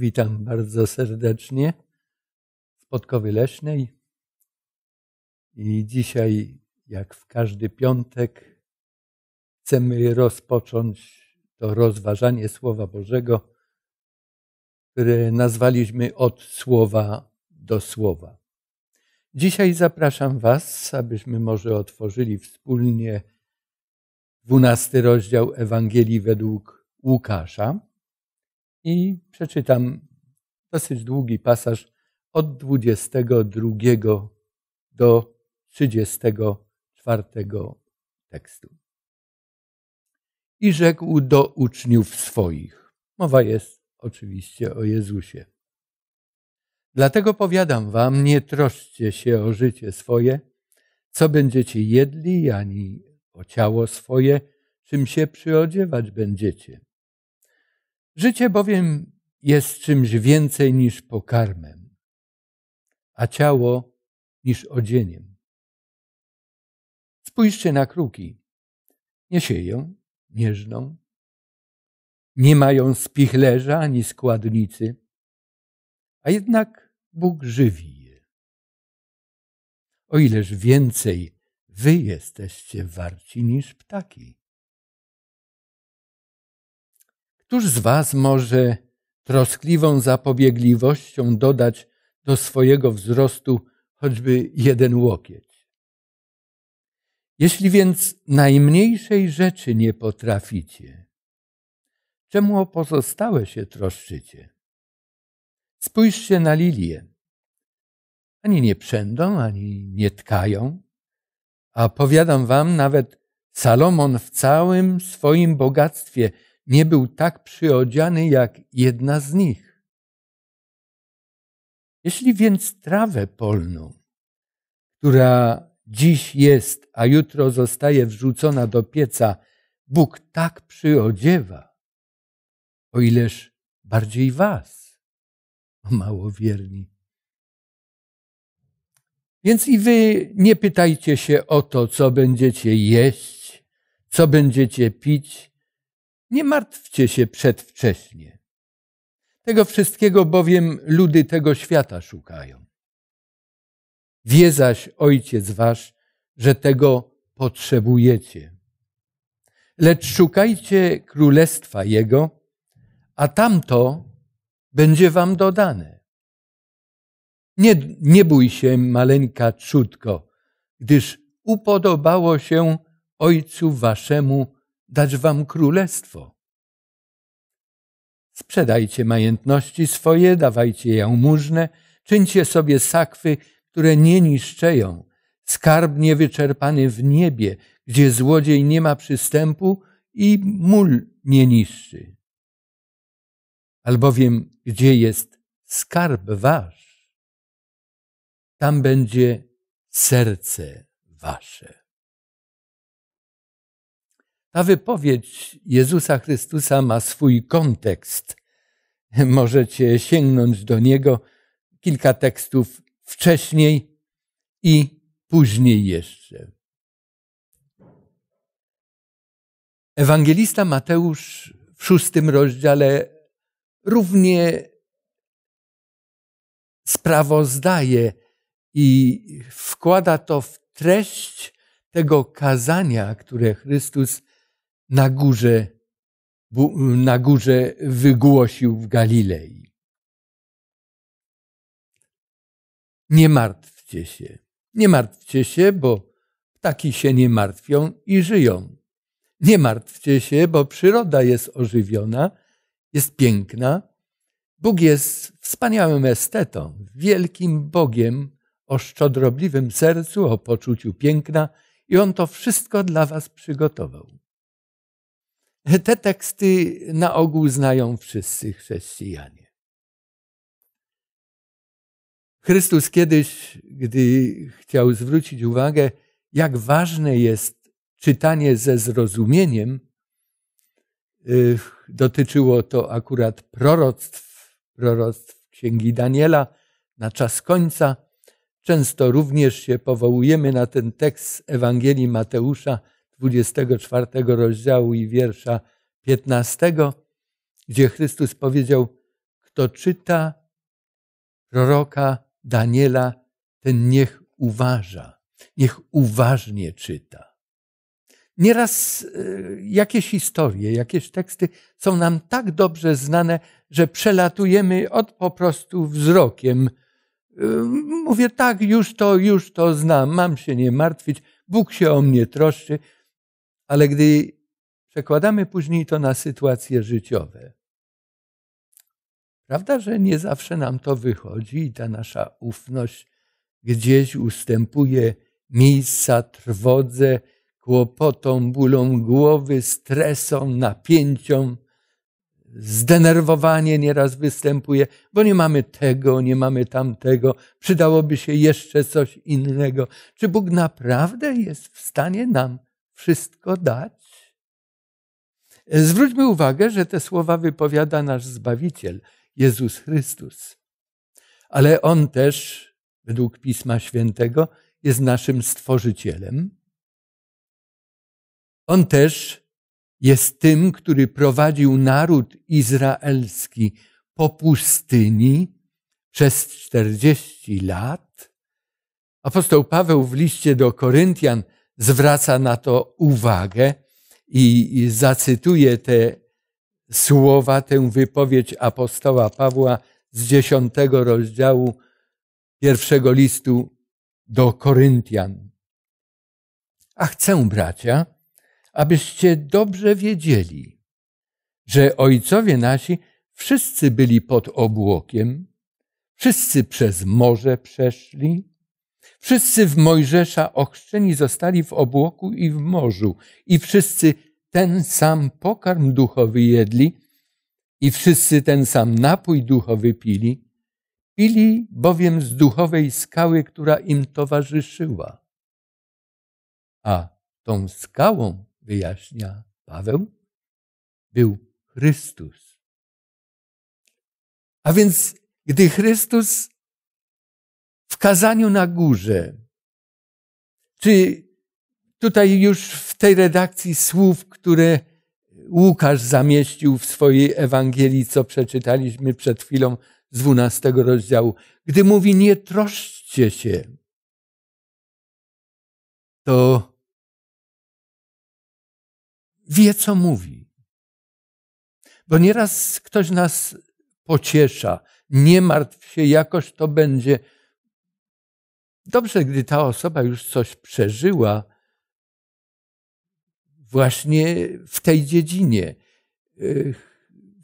Witam bardzo serdecznie z Podkowy Leśnej. I dzisiaj, jak w każdy piątek, chcemy rozpocząć to rozważanie Słowa Bożego, które nazwaliśmy od słowa do słowa. Dzisiaj zapraszam Was, abyśmy może otworzyli wspólnie dwunasty rozdział Ewangelii według Łukasza i przeczytam dosyć długi pasaż od 22 do 34 tekstu. I rzekł do uczniów swoich. Mowa jest oczywiście o Jezusie. Dlatego powiadam wam, nie troszcie się o życie swoje, co będziecie jedli, ani o ciało swoje, czym się przyodziewać będziecie. Życie bowiem jest czymś więcej niż pokarmem, a ciało niż odzieniem. Spójrzcie na kruki. Nie sieją, nie żną. Nie mają spichlerza ani składnicy, a jednak Bóg żywi je. O ileż więcej wy jesteście warci niż ptaki. Któż z Was może troskliwą zapobiegliwością dodać do swojego wzrostu choćby jeden łokieć? Jeśli więc najmniejszej rzeczy nie potraficie, czemu o pozostałe się troszczycie? Spójrzcie na lilię. Ani nie przędą, ani nie tkają, a powiadam wam, nawet Salomon w całym swoim bogactwie – nie był tak przyodziany jak jedna z nich. Jeśli więc trawę polną, która dziś jest, a jutro zostaje wrzucona do pieca, Bóg tak przyodziewa, o ileż bardziej was, małowierni. Więc i wy nie pytajcie się o to, co będziecie jeść, co będziecie pić, nie martwcie się przedwcześnie. Tego wszystkiego bowiem ludy tego świata szukają. Wie zaś Ojciec Wasz, że tego potrzebujecie. Lecz szukajcie Królestwa Jego, a tamto będzie Wam dodane. Nie, nie bój się, maleńka trzutko, gdyż upodobało się Ojcu Waszemu dać wam królestwo. Sprzedajcie majątności swoje, dawajcie jałmużnę, czyńcie sobie sakwy, które nie niszczeją, skarb niewyczerpany w niebie, gdzie złodziej nie ma przystępu i mól nie niszczy. Albowiem, gdzie jest skarb wasz, tam będzie serce wasze. Ta wypowiedź Jezusa Chrystusa ma swój kontekst. Możecie sięgnąć do niego kilka tekstów wcześniej i później jeszcze. Ewangelista Mateusz w szóstym rozdziale równie sprawozdaje i wkłada to w treść tego kazania, które Chrystus na górze, na górze wygłosił w Galilei. Nie martwcie się. Nie martwcie się, bo ptaki się nie martwią i żyją. Nie martwcie się, bo przyroda jest ożywiona, jest piękna. Bóg jest wspaniałym estetą, wielkim Bogiem o szczodrobliwym sercu, o poczuciu piękna i On to wszystko dla Was przygotował. Te teksty na ogół znają wszyscy chrześcijanie. Chrystus kiedyś, gdy chciał zwrócić uwagę, jak ważne jest czytanie ze zrozumieniem, y, dotyczyło to akurat proroctw, proroctw księgi Daniela na czas końca. Często również się powołujemy na ten tekst z Ewangelii Mateusza, 24 rozdziału i wiersza 15, gdzie Chrystus powiedział: Kto czyta proroka Daniela, ten niech uważa, niech uważnie czyta. Nieraz y, jakieś historie, jakieś teksty są nam tak dobrze znane, że przelatujemy od po prostu wzrokiem. Y, mówię tak, już to, już to znam, mam się nie martwić, Bóg się o mnie troszczy, ale gdy przekładamy później to na sytuacje życiowe, prawda, że nie zawsze nam to wychodzi i ta nasza ufność gdzieś ustępuje miejsca trwodze, kłopotom, bólom głowy, stresom, napięciom. Zdenerwowanie nieraz występuje, bo nie mamy tego, nie mamy tamtego, przydałoby się jeszcze coś innego. Czy Bóg naprawdę jest w stanie nam wszystko dać. Zwróćmy uwagę, że te słowa wypowiada nasz Zbawiciel, Jezus Chrystus. Ale On też, według Pisma Świętego, jest naszym Stworzycielem. On też jest tym, który prowadził naród izraelski po pustyni przez 40 lat. Apostoł Paweł w liście do Koryntian zwraca na to uwagę i zacytuje te słowa, tę wypowiedź apostoła Pawła z dziesiątego rozdziału pierwszego listu do Koryntian. A chcę, bracia, abyście dobrze wiedzieli, że ojcowie nasi wszyscy byli pod obłokiem, wszyscy przez morze przeszli, Wszyscy w Mojżesza ochrzczeni zostali w obłoku i w morzu, i wszyscy ten sam pokarm duchowy jedli, i wszyscy ten sam napój duchowy pili, pili bowiem z duchowej skały, która im towarzyszyła. A tą skałą, wyjaśnia Paweł, był Chrystus. A więc, gdy Chrystus w kazaniu na górze, czy tutaj już w tej redakcji słów, które Łukasz zamieścił w swojej Ewangelii, co przeczytaliśmy przed chwilą z 12 rozdziału, gdy mówi: Nie troszczcie się, to wie, co mówi. Bo nieraz ktoś nas pociesza, nie martw się, jakoś to będzie dobrze, gdy ta osoba już coś przeżyła właśnie w tej dziedzinie.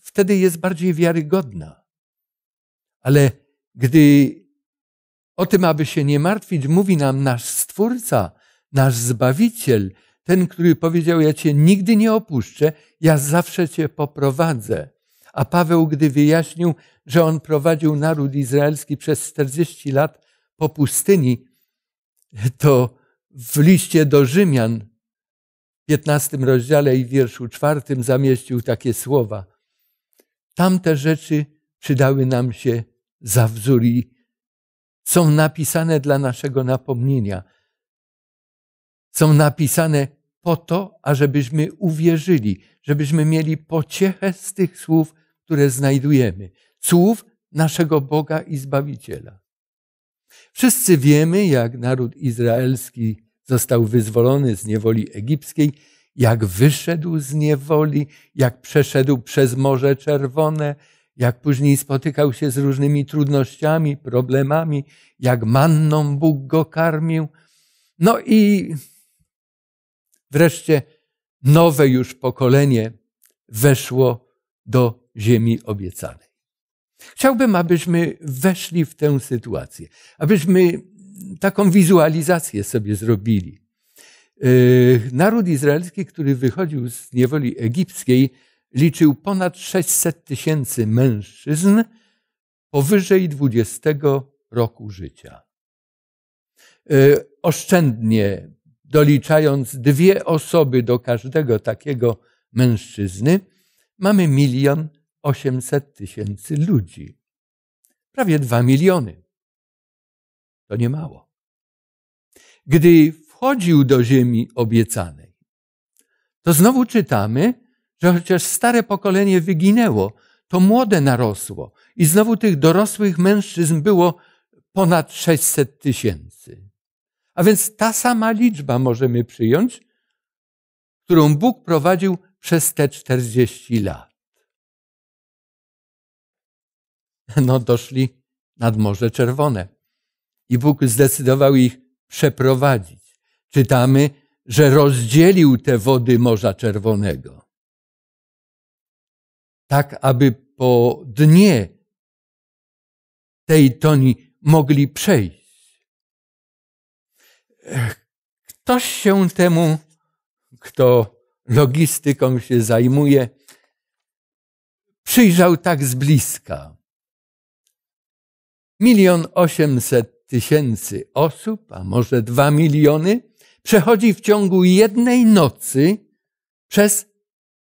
Wtedy jest bardziej wiarygodna. Ale gdy o tym, aby się nie martwić, mówi nam nasz Stwórca, nasz Zbawiciel, ten, który powiedział: Ja cię nigdy nie opuszczę, ja zawsze cię poprowadzę. A Paweł, gdy wyjaśnił, że on prowadził naród izraelski przez 40 lat po pustyni, to w liście do Rzymian, w 15 rozdziale i wierszu czwartym zamieścił takie słowa. Tamte rzeczy przydały nam się za wzór i są napisane dla naszego napomnienia. Są napisane po to, ażebyśmy uwierzyli, żebyśmy mieli pociechę z tych słów, które znajdujemy. Słów naszego Boga i Zbawiciela. Wszyscy wiemy, jak naród izraelski został wyzwolony z niewoli egipskiej, jak wyszedł z niewoli, jak przeszedł przez Morze Czerwone, jak później spotykał się z różnymi trudnościami, problemami, jak manną Bóg go karmił. No i wreszcie nowe już pokolenie weszło do ziemi obiecanej. Chciałbym, abyśmy weszli w tę sytuację, abyśmy taką wizualizację sobie zrobili. E, naród izraelski, który wychodził z niewoli egipskiej, liczył ponad 600 tysięcy mężczyzn powyżej 20 roku życia. E, oszczędnie doliczając dwie osoby do każdego takiego mężczyzny, mamy milion 800 tysięcy ludzi. Prawie 2 miliony. To nie mało. Gdy wchodził do ziemi obiecanej, to znowu czytamy, że chociaż stare pokolenie wyginęło, to młode narosło i znowu tych dorosłych mężczyzn było ponad 600 tysięcy. A więc ta sama liczba możemy przyjąć, którą Bóg prowadził przez te 40 lat. no doszli nad Morze Czerwone. I Bóg zdecydował ich przeprowadzić. Czytamy, że rozdzielił te wody Morza Czerwonego. Tak, aby po dnie tej toni mogli przejść. Ktoś się temu, kto logistyką się zajmuje, przyjrzał tak z bliska milion osiemset tysięcy osób, a może dwa miliony, przechodzi w ciągu jednej nocy przez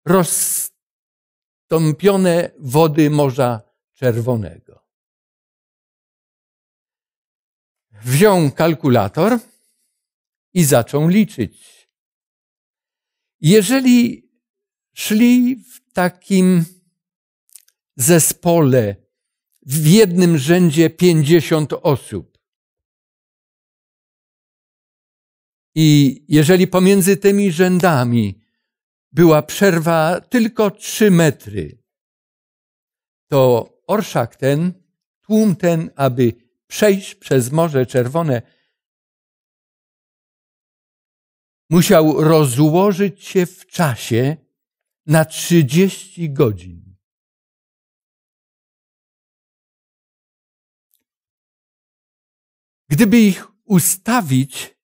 rozstąpione wody Morza Czerwonego. Wziął kalkulator i zaczął liczyć. Jeżeli szli w takim zespole w jednym rzędzie 50 osób. I jeżeli pomiędzy tymi rzędami była przerwa tylko 3 metry, to orszak ten, tłum ten, aby przejść przez Morze Czerwone, musiał rozłożyć się w czasie na 30 godzin. Gdyby ich ustawić,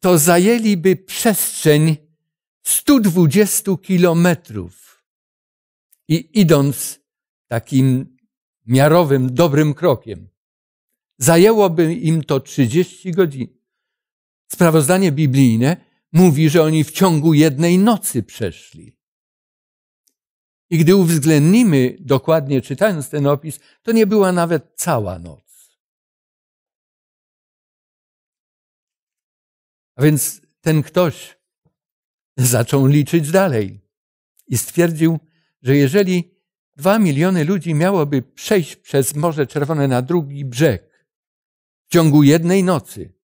to zajęliby przestrzeń 120 kilometrów. I idąc takim miarowym, dobrym krokiem, zajęłoby im to 30 godzin. Sprawozdanie biblijne mówi, że oni w ciągu jednej nocy przeszli. I gdy uwzględnimy dokładnie, czytając ten opis, to nie była nawet cała noc. A więc ten ktoś zaczął liczyć dalej i stwierdził, że jeżeli dwa miliony ludzi miałoby przejść przez Morze Czerwone na drugi brzeg w ciągu jednej nocy,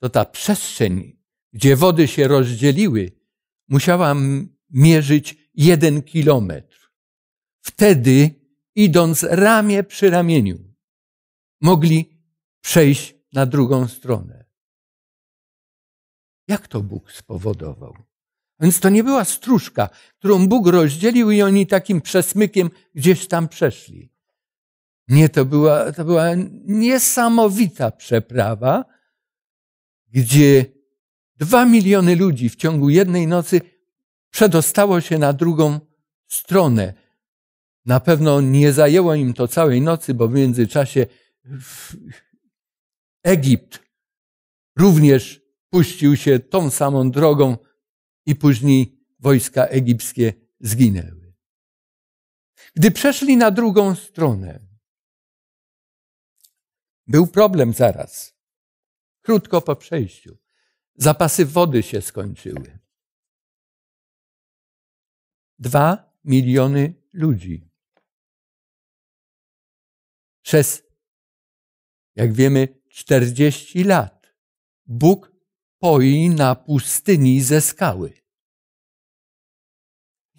to ta przestrzeń, gdzie wody się rozdzieliły, musiała mierzyć jeden kilometr. Wtedy, idąc ramię przy ramieniu, mogli przejść na drugą stronę. Jak to Bóg spowodował? No więc to nie była stróżka, którą Bóg rozdzielił i oni takim przesmykiem gdzieś tam przeszli. Nie, to była, to była niesamowita przeprawa, gdzie dwa miliony ludzi w ciągu jednej nocy przedostało się na drugą stronę. Na pewno nie zajęło im to całej nocy, bo w międzyczasie Egipt również puścił się tą samą drogą i później wojska egipskie zginęły. Gdy przeszli na drugą stronę, był problem zaraz. Krótko po przejściu. Zapasy wody się skończyły. Dwa miliony ludzi. Przez, jak wiemy, 40 lat Bóg poi na pustyni ze skały.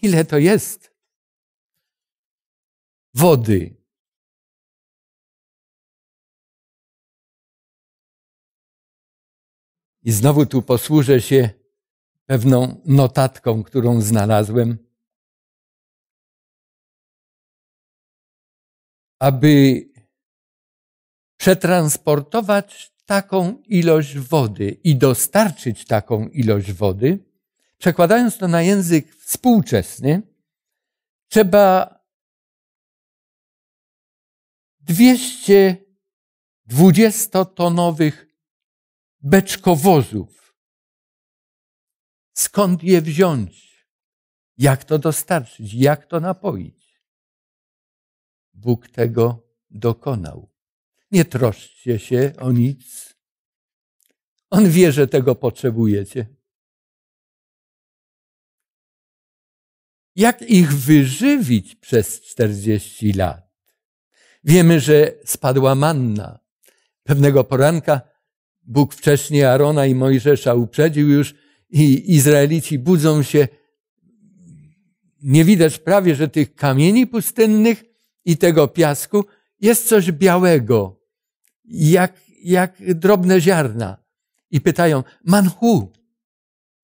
Ile to jest? Wody. I znowu tu posłużę się pewną notatką, którą znalazłem. Aby przetransportować taką ilość wody i dostarczyć taką ilość wody, przekładając to na język współczesny, trzeba 200 tonowych beczkowozów. Skąd je wziąć? Jak to dostarczyć? Jak to napoić? Bóg tego dokonał. Nie troszcie się o nic. On wie, że tego potrzebujecie. Jak ich wyżywić przez 40 lat? Wiemy, że spadła manna. Pewnego poranka Bóg wcześniej Arona i Mojżesza uprzedził już i Izraelici budzą się. Nie widać prawie, że tych kamieni pustynnych i tego piasku jest coś białego jak, jak drobne ziarna i pytają, manhu,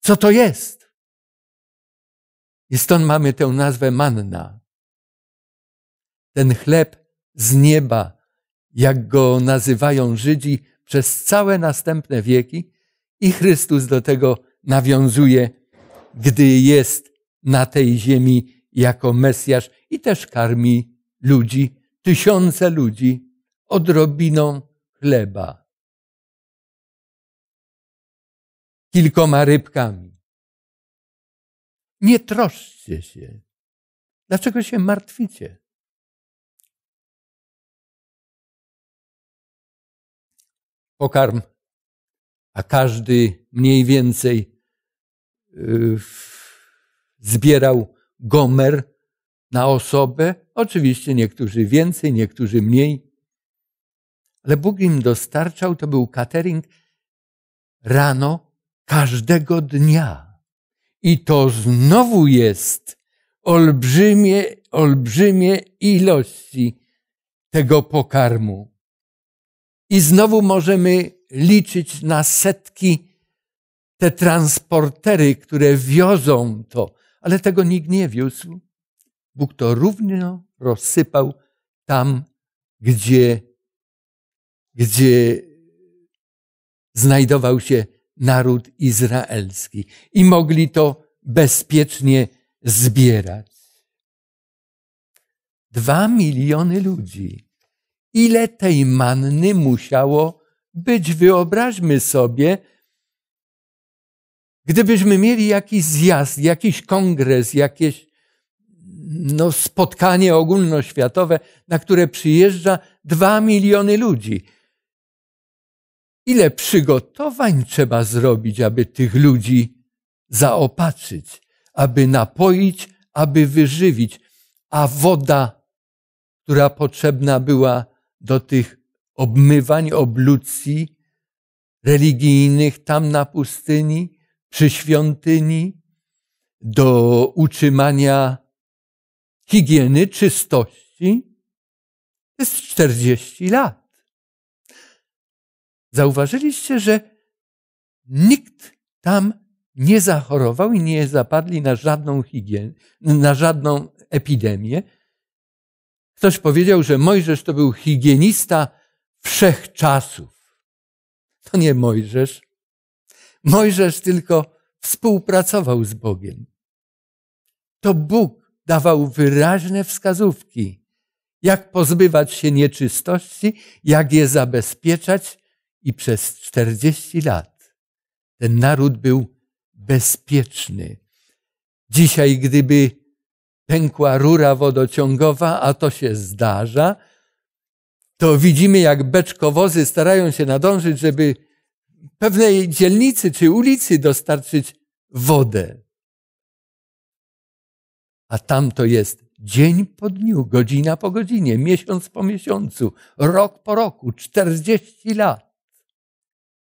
co to jest? I stąd mamy tę nazwę manna. Ten chleb z nieba, jak go nazywają Żydzi przez całe następne wieki, i Chrystus do tego nawiązuje, gdy jest na tej ziemi jako Mesjasz i też karmi ludzi, tysiące ludzi odrobiną chleba, kilkoma rybkami. Nie troszcie się. Dlaczego się martwicie? Pokarm, a każdy mniej więcej yy, zbierał gomer na osobę. Oczywiście niektórzy więcej, niektórzy mniej ale Bóg im dostarczał, to był catering rano każdego dnia. I to znowu jest olbrzymie, olbrzymie ilości tego pokarmu. I znowu możemy liczyć na setki te transportery, które wiozą to, ale tego nikt nie wiózł. Bóg to równo rozsypał tam, gdzie gdzie znajdował się naród izraelski i mogli to bezpiecznie zbierać. Dwa miliony ludzi. Ile tej manny musiało być? Wyobraźmy sobie, gdybyśmy mieli jakiś zjazd, jakiś kongres, jakieś no, spotkanie ogólnoświatowe, na które przyjeżdża dwa miliony ludzi ile przygotowań trzeba zrobić, aby tych ludzi zaopatrzyć, aby napoić, aby wyżywić, a woda, która potrzebna była do tych obmywań, oblucji religijnych tam na pustyni, przy świątyni, do utrzymania higieny, czystości, to jest 40 lat zauważyliście, że nikt tam nie zachorował i nie zapadli na żadną higienę, na żadną epidemię. Ktoś powiedział, że Mojżesz to był higienista wszechczasów. To nie Mojżesz. Mojżesz tylko współpracował z Bogiem. To Bóg dawał wyraźne wskazówki, jak pozbywać się nieczystości, jak je zabezpieczać, i przez 40 lat ten naród był bezpieczny. Dzisiaj, gdyby pękła rura wodociągowa, a to się zdarza, to widzimy, jak beczkowozy starają się nadążyć, żeby pewnej dzielnicy czy ulicy dostarczyć wodę. A tam to jest dzień po dniu, godzina po godzinie, miesiąc po miesiącu, rok po roku, 40 lat.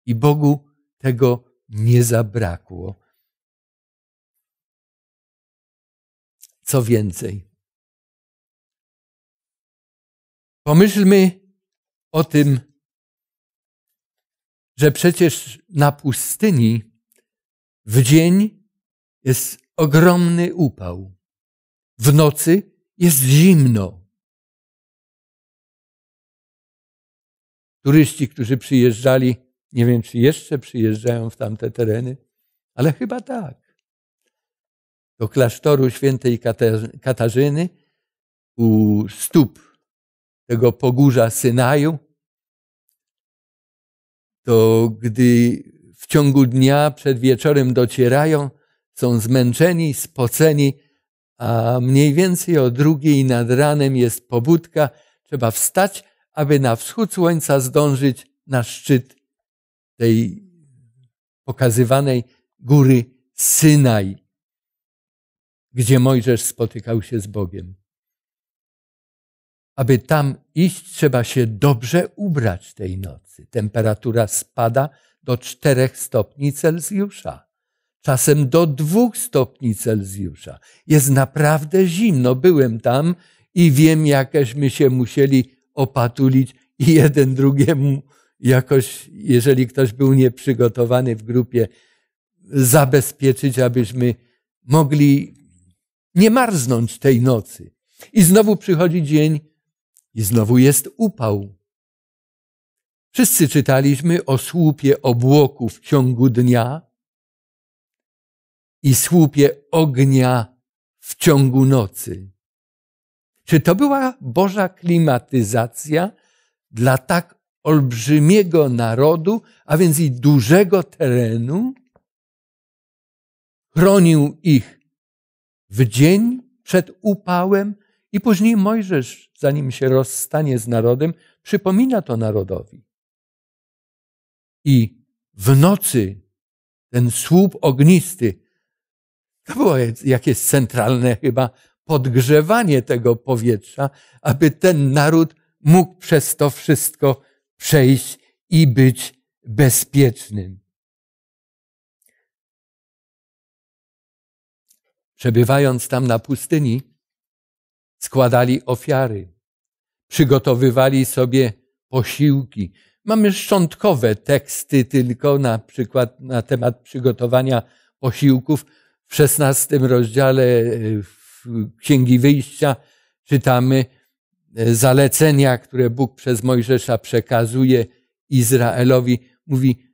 I Bogu tego nie zabrakło. Co więcej, pomyślmy o tym, że przecież na pustyni w dzień jest ogromny upał, w nocy jest zimno. Turyści, którzy przyjeżdżali nie wiem, czy jeszcze przyjeżdżają w tamte tereny, ale chyba tak. Do klasztoru świętej Katarzyny u stóp tego pogórza Synaju, to gdy w ciągu dnia przed wieczorem docierają, są zmęczeni, spoceni, a mniej więcej o drugiej nad ranem jest pobudka, trzeba wstać, aby na wschód słońca zdążyć na szczyt tej pokazywanej góry Synaj, gdzie Mojżesz spotykał się z Bogiem. Aby tam iść, trzeba się dobrze ubrać tej nocy. Temperatura spada do czterech stopni Celsjusza, czasem do dwóch stopni Celsjusza. Jest naprawdę zimno. Byłem tam i wiem, jakeśmy się musieli opatulić i jeden drugiemu jakoś, jeżeli ktoś był nieprzygotowany w grupie, zabezpieczyć, abyśmy mogli nie marznąć tej nocy. I znowu przychodzi dzień i znowu jest upał. Wszyscy czytaliśmy o słupie obłoków w ciągu dnia i słupie ognia w ciągu nocy. Czy to była Boża klimatyzacja dla tak olbrzymiego narodu, a więc i dużego terenu. Chronił ich w dzień przed upałem i później Mojżesz, zanim się rozstanie z narodem, przypomina to narodowi. I w nocy ten słup ognisty, to było jakieś centralne chyba podgrzewanie tego powietrza, aby ten naród mógł przez to wszystko przejść i być bezpiecznym. Przebywając tam na pustyni, składali ofiary, przygotowywali sobie posiłki. Mamy szczątkowe teksty tylko na przykład na temat przygotowania posiłków. W szesnastym rozdziale e, Księgi Wyjścia czytamy, E, zalecenia, które Bóg przez Mojżesza przekazuje Izraelowi, mówi,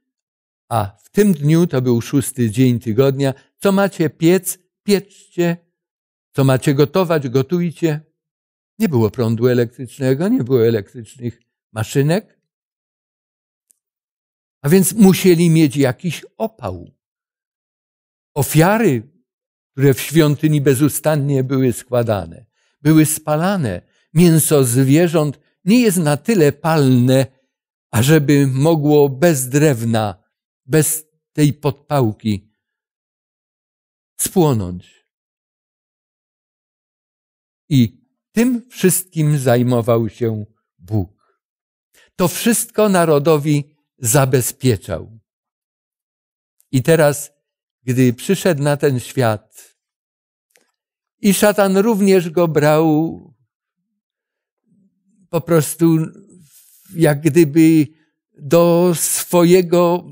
a w tym dniu, to był szósty dzień tygodnia, co macie piec, pieczcie, co macie gotować, gotujcie. Nie było prądu elektrycznego, nie było elektrycznych maszynek. A więc musieli mieć jakiś opał. Ofiary, które w świątyni bezustannie były składane, były spalane, mięso zwierząt nie jest na tyle palne, ażeby mogło bez drewna, bez tej podpałki spłonąć. I tym wszystkim zajmował się Bóg. To wszystko narodowi zabezpieczał. I teraz, gdy przyszedł na ten świat, i szatan również go brał po prostu jak gdyby do swojego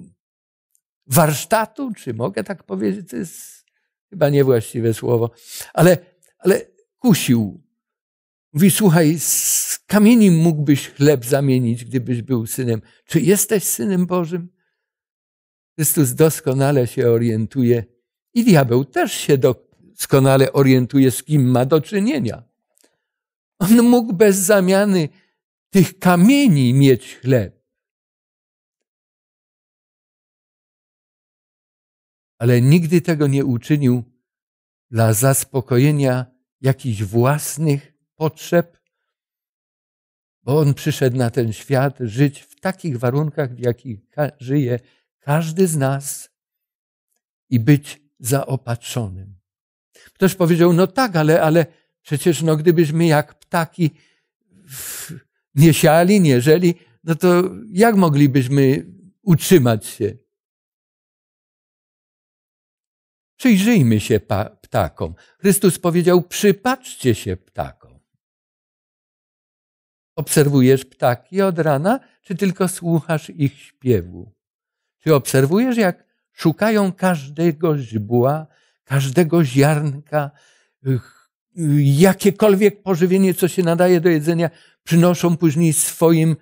warsztatu, czy mogę tak powiedzieć, to jest chyba niewłaściwe słowo, ale, ale kusił. Mówi, słuchaj, z kamieni mógłbyś chleb zamienić, gdybyś był synem. Czy jesteś synem Bożym? Chrystus doskonale się orientuje i diabeł też się doskonale orientuje, z kim ma do czynienia. On mógł bez zamiany tych kamieni mieć chleb. Ale nigdy tego nie uczynił dla zaspokojenia jakichś własnych potrzeb, bo on przyszedł na ten świat żyć w takich warunkach, w jakich żyje każdy z nas i być zaopatrzonym. Ktoś powiedział, no tak, ale, ale przecież no, gdybyśmy jak ptaki nie nieżeli, no to jak moglibyśmy utrzymać się? Przyjrzyjmy się ptakom. Chrystus powiedział: Przypatrzcie się ptakom. Obserwujesz ptaki od rana, czy tylko słuchasz ich śpiewu? Czy obserwujesz, jak szukają każdego źbła, każdego ziarnka, jakiekolwiek pożywienie, co się nadaje do jedzenia, przynoszą później swoim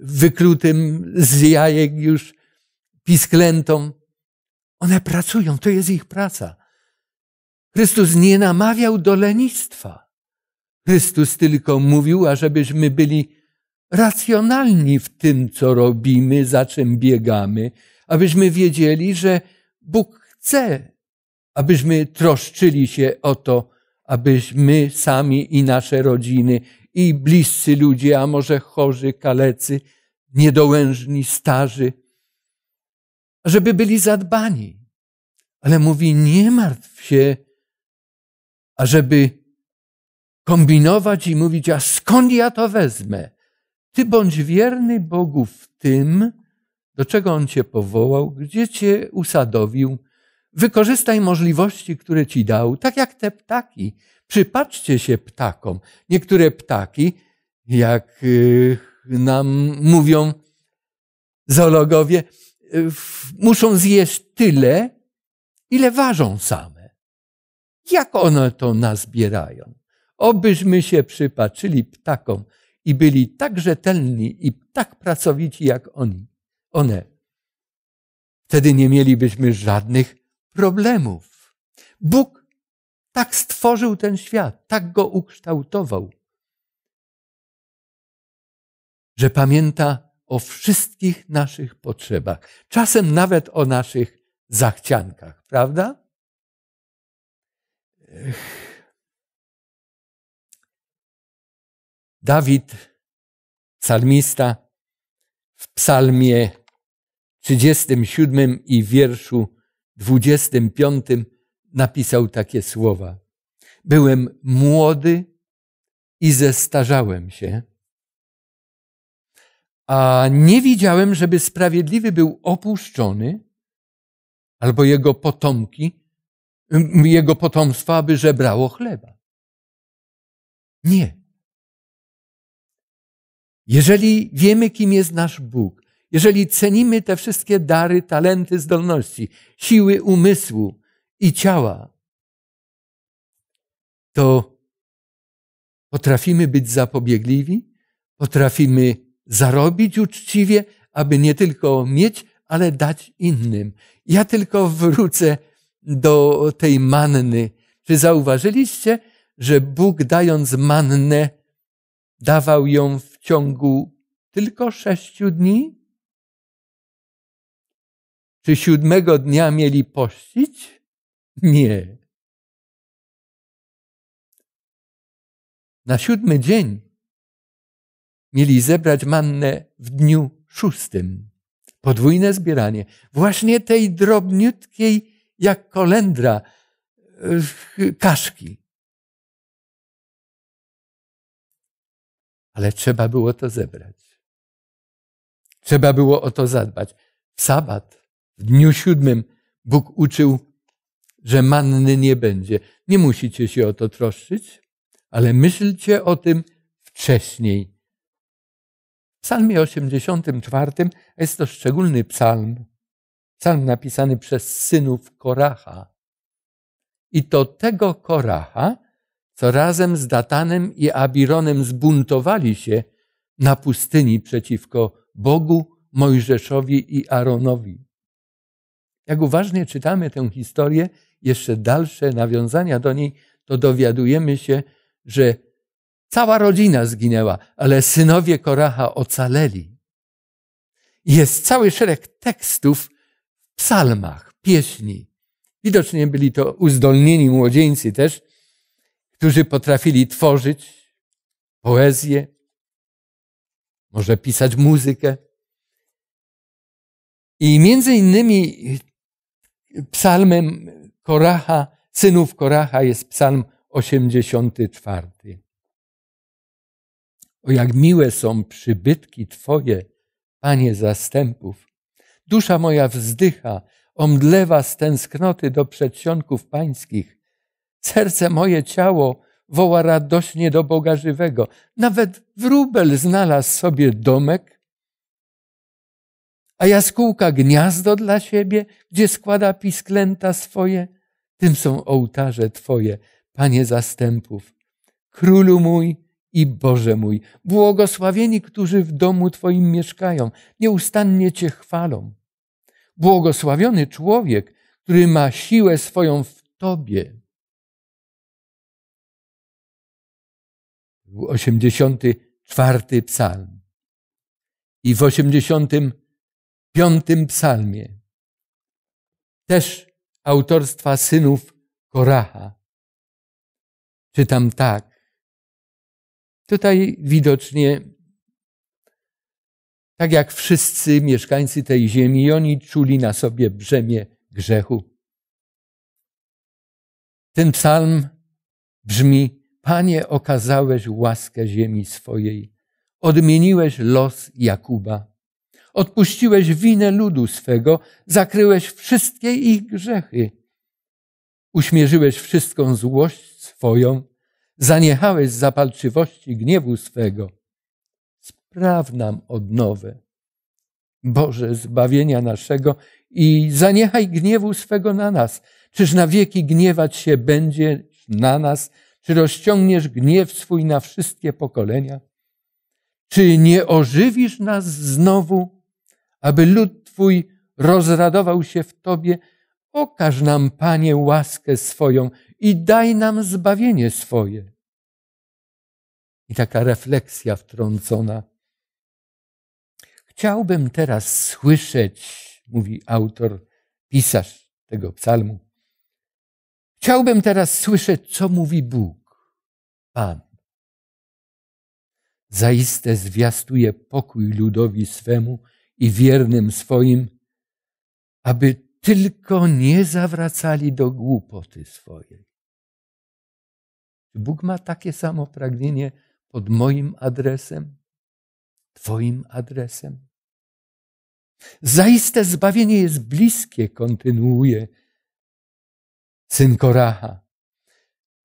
wyklutym z jajek już pisklętom. One pracują, to jest ich praca. Chrystus nie namawiał do lenistwa. Chrystus tylko mówił, ażebyśmy byli racjonalni w tym, co robimy, za czym biegamy, abyśmy wiedzieli, że Bóg chce, abyśmy troszczyli się o to, abyśmy sami i nasze rodziny, i bliscy ludzie, a może chorzy, kalecy, niedołężni, starzy, żeby byli zadbani. Ale mówi, nie martw się, ażeby kombinować i mówić, a skąd ja to wezmę? Ty bądź wierny Bogu w tym, do czego On cię powołał, gdzie cię usadowił, Wykorzystaj możliwości, które ci dał, tak jak te ptaki. Przypatrzcie się ptakom. Niektóre ptaki, jak y, nam mówią zoologowie, y, muszą zjeść tyle, ile ważą same. Jak one to nazbierają? Obyśmy się przypatrzyli ptakom i byli tak rzetelni i tak pracowici jak oni, one. Wtedy nie mielibyśmy żadnych problemów. Bóg tak stworzył ten świat, tak go ukształtował, że pamięta o wszystkich naszych potrzebach, czasem nawet o naszych zachciankach, prawda? Dawid, psalmista, w psalmie 37 i wierszu 25 napisał takie słowa. Byłem młody i zestarzałem się, a nie widziałem, żeby sprawiedliwy był opuszczony albo jego potomki, jego potomstwo, aby żebrało chleba. Nie. Jeżeli wiemy, kim jest nasz Bóg, jeżeli cenimy te wszystkie dary, talenty, zdolności, siły umysłu i ciała, to potrafimy być zapobiegliwi, potrafimy zarobić uczciwie, aby nie tylko mieć, ale dać innym. Ja tylko wrócę do tej manny. Czy zauważyliście, że Bóg dając mannę, dawał ją w ciągu tylko sześciu dni? Czy siódmego dnia mieli pościć? Nie. Na siódmy dzień mieli zebrać mannę w dniu szóstym. Podwójne zbieranie. Właśnie tej drobniutkiej, jak kolendra, yy, kaszki. Ale trzeba było to zebrać. Trzeba było o to zadbać. W sabat w dniu siódmym Bóg uczył, że manny nie będzie. Nie musicie się o to troszczyć, ale myślcie o tym wcześniej. W psalmie 84 jest to szczególny psalm. Psalm napisany przez synów Koracha. I to tego Koracha, co razem z Datanem i Abironem zbuntowali się na pustyni przeciwko Bogu, Mojżeszowi i Aaronowi. Jak uważnie czytamy tę historię, jeszcze dalsze nawiązania do niej, to dowiadujemy się, że cała rodzina zginęła, ale synowie Koraha ocaleli. Jest cały szereg tekstów w psalmach, pieśni. Widocznie byli to uzdolnieni młodzieńcy też, którzy potrafili tworzyć poezję, może pisać muzykę. I między innymi Psalmem Koraha, synów Koraha jest psalm 84. O jak miłe są przybytki Twoje, Panie zastępów. Dusza moja wzdycha, omdlewa z tęsknoty do przedsionków pańskich. Serce moje ciało woła radośnie do Boga żywego. Nawet wróbel znalazł sobie domek, a jaskółka gniazdo dla siebie, gdzie składa pisklęta swoje. Tym są ołtarze Twoje, Panie zastępów. Królu mój i Boże mój, błogosławieni, którzy w domu Twoim mieszkają, nieustannie Cię chwalą. Błogosławiony człowiek, który ma siłę swoją w Tobie. Był 84 psalm. I w 84 piątym psalmie, też autorstwa synów Koraha. Czytam tak. Tutaj widocznie, tak jak wszyscy mieszkańcy tej ziemi, oni czuli na sobie brzemię grzechu. Ten psalm brzmi: Panie, okazałeś łaskę ziemi swojej, odmieniłeś los Jakuba. Odpuściłeś winę ludu swego, zakryłeś wszystkie ich grzechy. Uśmierzyłeś wszystką złość swoją, zaniechałeś zapalczywości gniewu swego. Spraw nam odnowę, Boże zbawienia naszego i zaniechaj gniewu swego na nas. Czyż na wieki gniewać się będzie na nas? Czy rozciągniesz gniew swój na wszystkie pokolenia? Czy nie ożywisz nas znowu aby lud Twój rozradował się w Tobie, pokaż nam, Panie, łaskę swoją i daj nam zbawienie swoje. I taka refleksja wtrącona. Chciałbym teraz słyszeć, mówi autor, pisarz tego psalmu. Chciałbym teraz słyszeć, co mówi Bóg, Pan. Zaiste zwiastuje pokój ludowi swemu i wiernym swoim, aby tylko nie zawracali do głupoty swojej. Czy Bóg ma takie samo pragnienie pod moim adresem, Twoim adresem? Zaiste zbawienie jest bliskie, kontynuuje syn Koraha.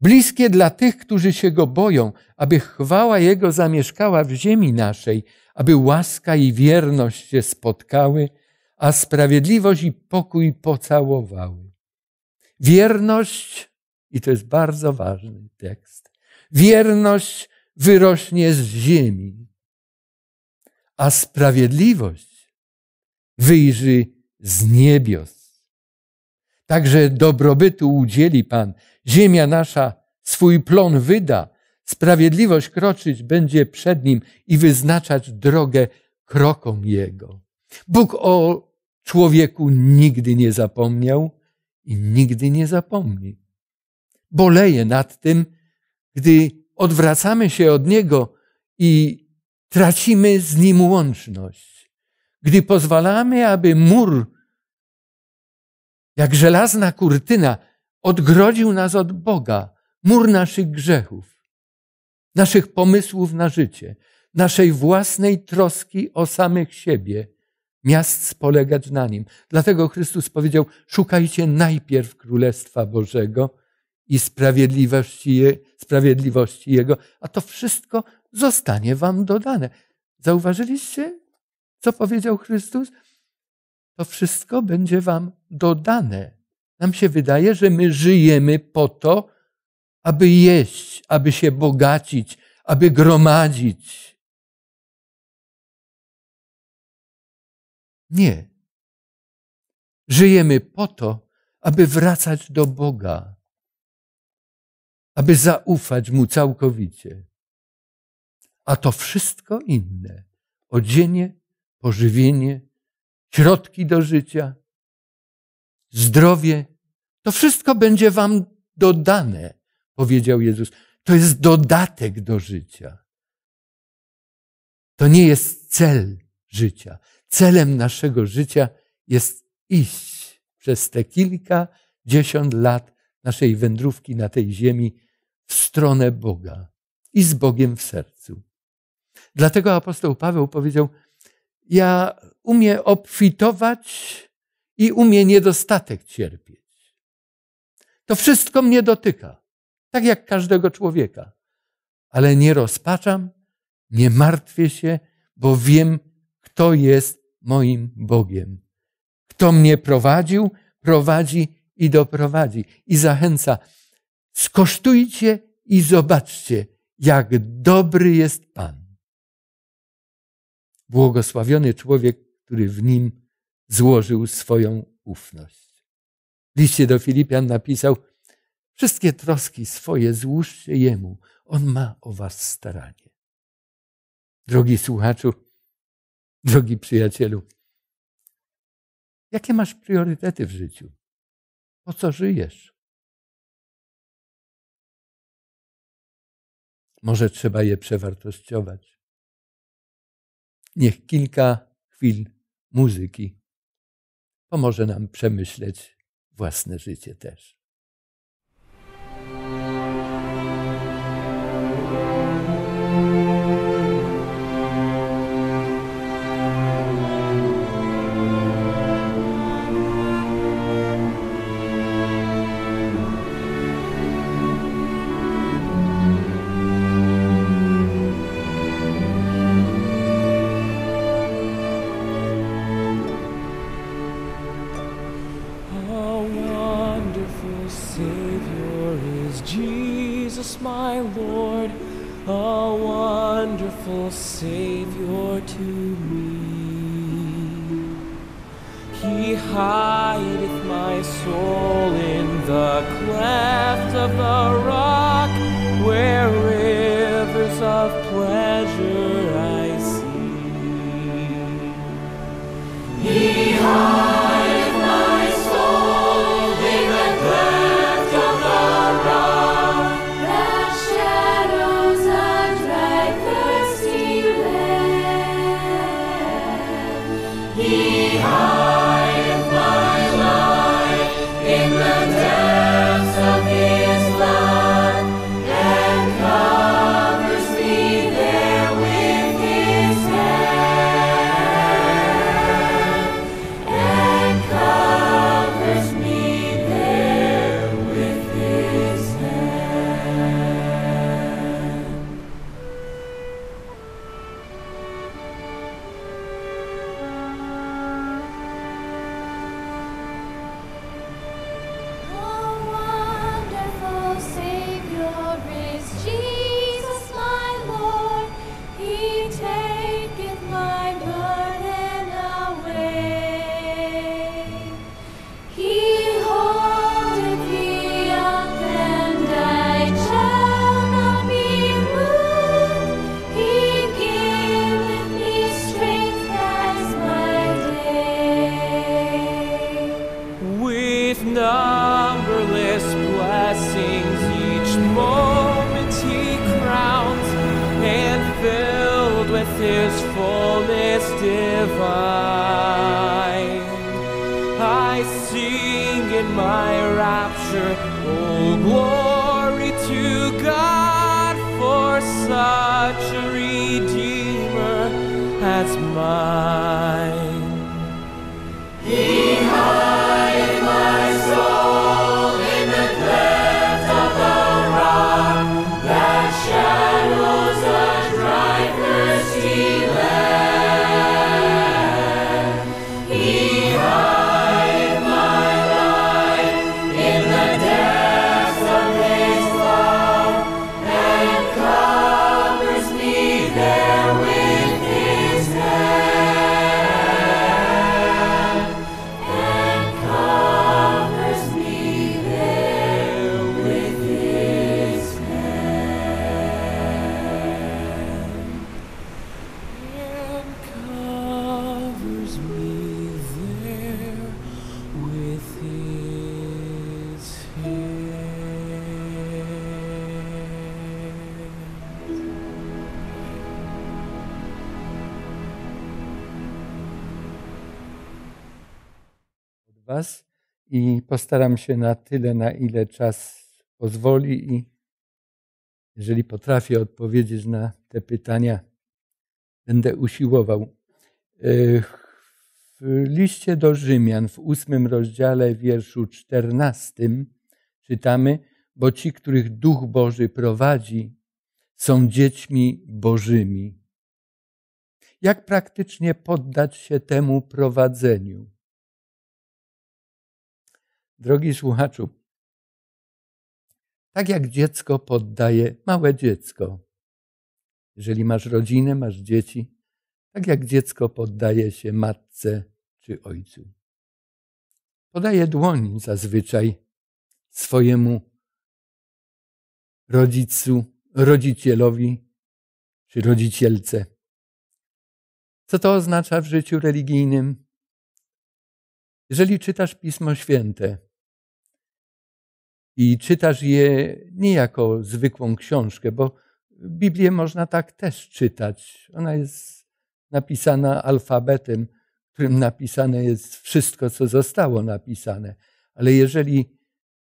Bliskie dla tych, którzy się go boją, aby chwała Jego zamieszkała w ziemi naszej – aby łaska i wierność się spotkały, a sprawiedliwość i pokój pocałowały. Wierność, i to jest bardzo ważny tekst, wierność wyrośnie z ziemi, a sprawiedliwość wyjrzy z niebios. Także dobrobytu udzieli Pan, ziemia nasza swój plon wyda, Sprawiedliwość kroczyć będzie przed nim i wyznaczać drogę krokom jego. Bóg o człowieku nigdy nie zapomniał i nigdy nie zapomni. Boleje nad tym, gdy odwracamy się od niego i tracimy z nim łączność. Gdy pozwalamy, aby mur, jak żelazna kurtyna, odgrodził nas od Boga, mur naszych grzechów, naszych pomysłów na życie, naszej własnej troski o samych siebie, miast spolegać na Nim. Dlatego Chrystus powiedział: Szukajcie najpierw Królestwa Bożego i sprawiedliwości, je, sprawiedliwości Jego, a to wszystko zostanie Wam dodane. Zauważyliście, co powiedział Chrystus? To wszystko będzie Wam dodane. Nam się wydaje, że my żyjemy po to, aby jeść, aby się bogacić, aby gromadzić. Nie. Żyjemy po to, aby wracać do Boga, aby zaufać Mu całkowicie. A to wszystko inne odzienie, pożywienie, środki do życia, zdrowie to wszystko będzie Wam dodane powiedział Jezus. To jest dodatek do życia. To nie jest cel życia. Celem naszego życia jest iść przez te kilka, dziesiąt lat naszej wędrówki na tej ziemi w stronę Boga i z Bogiem w sercu. Dlatego apostoł Paweł powiedział: Ja umiem obfitować i umiem niedostatek cierpieć. To wszystko mnie dotyka tak jak każdego człowieka. Ale nie rozpaczam, nie martwię się, bo wiem, kto jest moim Bogiem. Kto mnie prowadził, prowadzi i doprowadzi. I zachęca. Skosztujcie i zobaczcie, jak dobry jest Pan. Błogosławiony człowiek, który w nim złożył swoją ufność. W liście do Filipian napisał, Wszystkie troski swoje złóżcie Jemu. On ma o was staranie. Drogi słuchaczu, drogi przyjacielu, jakie masz priorytety w życiu? Po co żyjesz? Może trzeba je przewartościować. Niech kilka chwil muzyki pomoże nam przemyśleć własne życie też. postaram się na tyle, na ile czas pozwoli i jeżeli potrafię odpowiedzieć na te pytania, będę usiłował. E, w liście do Rzymian w ósmym rozdziale wierszu czternastym czytamy, bo ci, których Duch Boży prowadzi, są dziećmi Bożymi. Jak praktycznie poddać się temu prowadzeniu? Drogi słuchaczu, tak jak dziecko poddaje małe dziecko, jeżeli masz rodzinę, masz dzieci, tak jak dziecko poddaje się matce czy ojcu. Podaje dłoń zazwyczaj swojemu rodzicu, rodzicielowi czy rodzicielce. Co to oznacza w życiu religijnym? Jeżeli czytasz Pismo Święte, i czytasz je nie jako zwykłą książkę, bo Biblię można tak też czytać. Ona jest napisana alfabetem, którym napisane jest wszystko, co zostało napisane. Ale jeżeli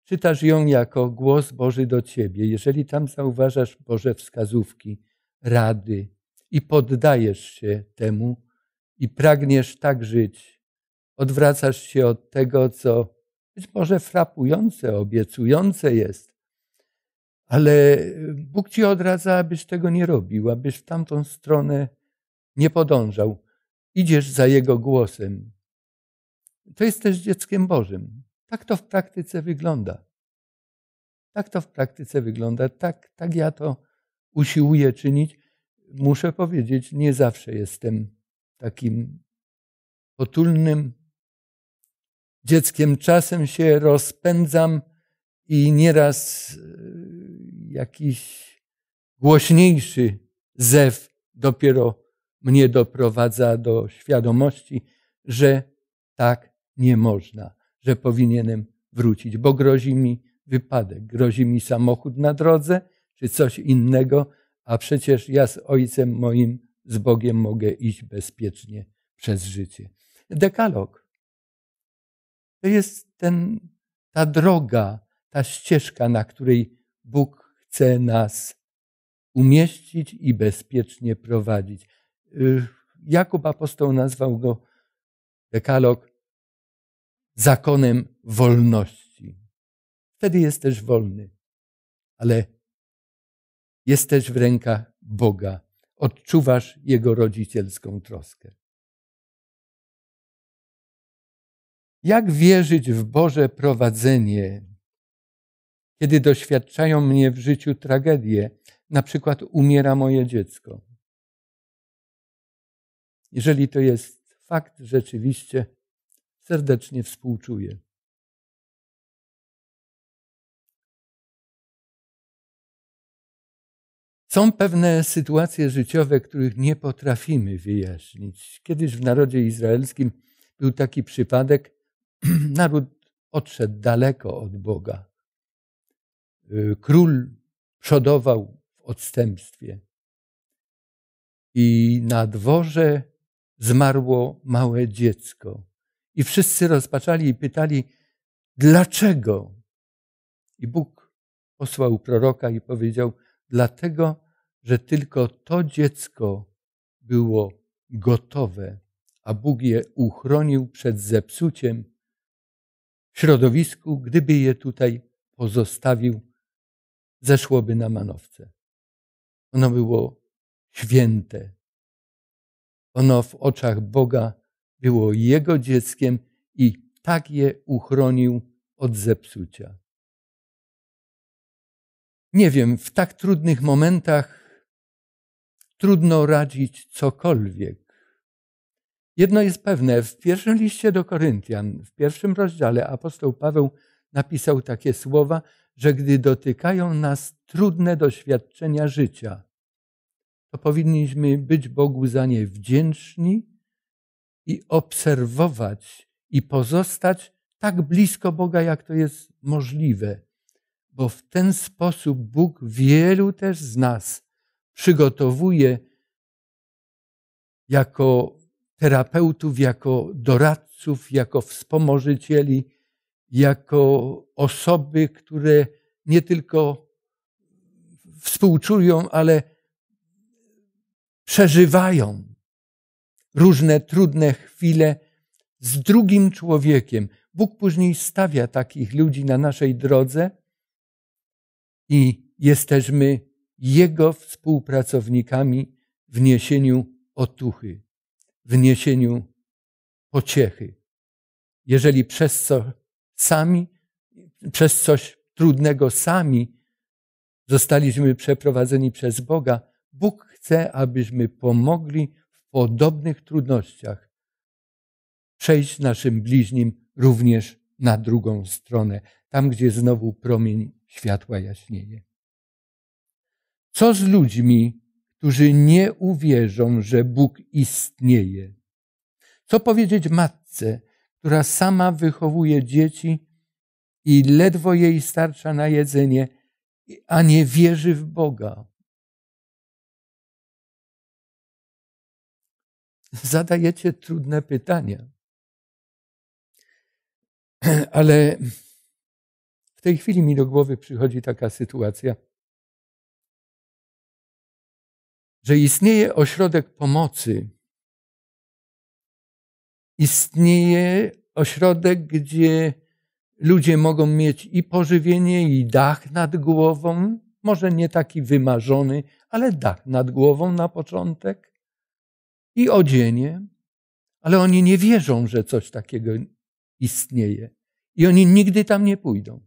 czytasz ją jako głos Boży do ciebie, jeżeli tam zauważasz Boże wskazówki, rady i poddajesz się temu i pragniesz tak żyć, odwracasz się od tego, co być może frapujące, obiecujące jest, ale Bóg ci odradza, abyś tego nie robił, abyś w tamtą stronę nie podążał. Idziesz za Jego głosem. To jest też dzieckiem Bożym. Tak to w praktyce wygląda. Tak to w praktyce wygląda. Tak, tak ja to usiłuję czynić. Muszę powiedzieć, nie zawsze jestem takim potulnym dzieckiem. Czasem się rozpędzam i nieraz e, jakiś głośniejszy zew dopiero mnie doprowadza do świadomości, że tak nie można, że powinienem wrócić, bo grozi mi wypadek, grozi mi samochód na drodze czy coś innego, a przecież ja z ojcem moim, z Bogiem mogę iść bezpiecznie przez życie. Dekalog to jest ten, ta droga, ta ścieżka, na której Bóg chce nas umieścić i bezpiecznie prowadzić. Y, Jakub apostoł nazwał go dekalog zakonem wolności. Wtedy jesteś wolny, ale jesteś w rękach Boga. Odczuwasz Jego rodzicielską troskę. Jak wierzyć w Boże prowadzenie, kiedy doświadczają mnie w życiu tragedie, na przykład umiera moje dziecko? Jeżeli to jest fakt, rzeczywiście serdecznie współczuję. Są pewne sytuacje życiowe, których nie potrafimy wyjaśnić. Kiedyś w narodzie izraelskim był taki przypadek, naród odszedł daleko od Boga. Y, król przodował w odstępstwie. I na dworze zmarło małe dziecko. I wszyscy rozpaczali i pytali, dlaczego? I Bóg posłał proroka i powiedział, dlatego, że tylko to dziecko było gotowe, a Bóg je uchronił przed zepsuciem środowisku, gdyby je tutaj pozostawił, zeszłoby na manowce. Ono było święte. Ono w oczach Boga było Jego dzieckiem i tak je uchronił od zepsucia. Nie wiem, w tak trudnych momentach trudno radzić cokolwiek. Jedno jest pewne, w pierwszym liście do Koryntian, w pierwszym rozdziale apostoł Paweł napisał takie słowa, że gdy dotykają nas trudne doświadczenia życia, to powinniśmy być Bogu za nie wdzięczni i obserwować i pozostać tak blisko Boga, jak to jest możliwe, bo w ten sposób Bóg wielu też z nas przygotowuje jako terapeutów, jako doradców, jako wspomożycieli, jako osoby, które nie tylko współczują, ale przeżywają różne trudne chwile z drugim człowiekiem. Bóg później stawia takich ludzi na naszej drodze i jesteśmy Jego współpracownikami w niesieniu otuchy w niesieniu pociechy. Jeżeli przez co sami, przez coś trudnego sami zostaliśmy przeprowadzeni przez Boga, Bóg chce, abyśmy pomogli w podobnych trudnościach przejść naszym bliźnim również na drugą stronę, tam gdzie znowu promień światła jaśnieje. Co z ludźmi, którzy nie uwierzą, że Bóg istnieje. Co powiedzieć matce, która sama wychowuje dzieci i ledwo jej starcza na jedzenie, a nie wierzy w Boga? Zadajecie trudne pytania. Ale w tej chwili mi do głowy przychodzi taka sytuacja że istnieje ośrodek pomocy. Istnieje ośrodek, gdzie ludzie mogą mieć i pożywienie, i dach nad głową, może nie taki wymarzony, ale dach nad głową na początek, i odzienie, ale oni nie wierzą, że coś takiego istnieje i oni nigdy tam nie pójdą.